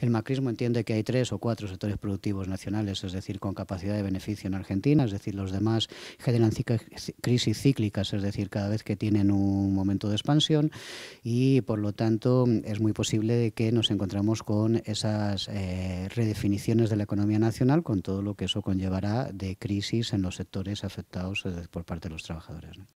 El macrismo entiende que hay tres o cuatro sectores productivos nacionales, es decir, con capacidad de beneficio en Argentina, es decir, los demás generan crisis cíclicas, es decir, cada vez que tienen un momento de expansión y, por lo tanto, es muy posible que nos encontremos con esas eh, redefiniciones de la economía nacional, con todo lo que eso conllevará de crisis en los sectores afectados eh, por parte de los trabajadores.